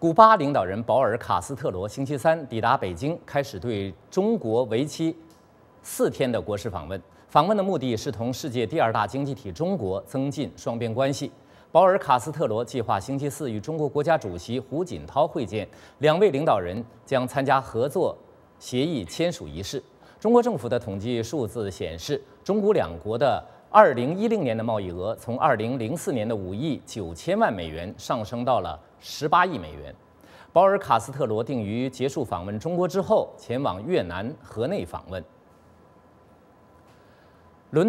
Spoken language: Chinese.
古巴领导人保尔·卡斯特罗星期三抵达北京，开始对中国为期四天的国事访问。访问的目的是同世界第二大经济体中国增进双边关系。保尔·卡斯特罗计划星期四与中国国家主席胡锦涛会见，两位领导人将参加合作协议签署仪式。中国政府的统计数字显示，中古两国的二零一零年的贸易额从二零零四年的五亿九千万美元上升到了十八亿美元。保尔卡斯特罗定于结束访问中国之后前往越南河内访问。伦敦。